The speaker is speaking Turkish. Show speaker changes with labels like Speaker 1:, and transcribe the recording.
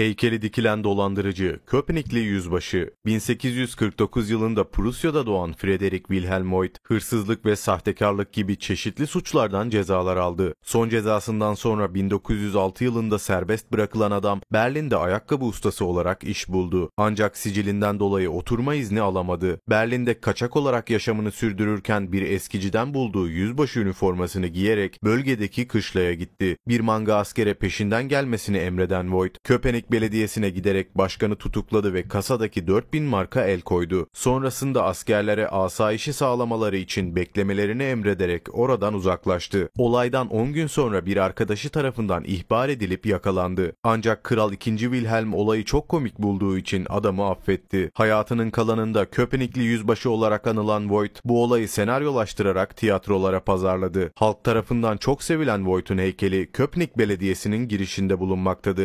Speaker 1: Heykeli dikilen dolandırıcı, Köpenikli yüzbaşı, 1849 yılında Prusya'da doğan Frederick Wilhelm Voigt, hırsızlık ve sahtekarlık gibi çeşitli suçlardan cezalar aldı. Son cezasından sonra 1906 yılında serbest bırakılan adam Berlin'de ayakkabı ustası olarak iş buldu. Ancak sicilinden dolayı oturma izni alamadı. Berlin'de kaçak olarak yaşamını sürdürürken bir eskiciden bulduğu yüzbaşı üniformasını giyerek bölgedeki kışlaya gitti. Bir manga askere peşinden gelmesini emreden Voigt, Köpenik Belediyesi'ne giderek başkanı tutukladı ve kasadaki 4000 marka el koydu. Sonrasında askerlere asayişi sağlamaları için beklemelerini emrederek oradan uzaklaştı. Olaydan 10 gün sonra bir arkadaşı tarafından ihbar edilip yakalandı. Ancak Kral 2. Wilhelm olayı çok komik bulduğu için adamı affetti. Hayatının kalanında Köpenikli yüzbaşı olarak anılan Voigt bu olayı senaryolaştırarak tiyatrolara pazarladı. Halk tarafından çok sevilen Voigt'un heykeli Köpnik Belediyesi'nin girişinde bulunmaktadır.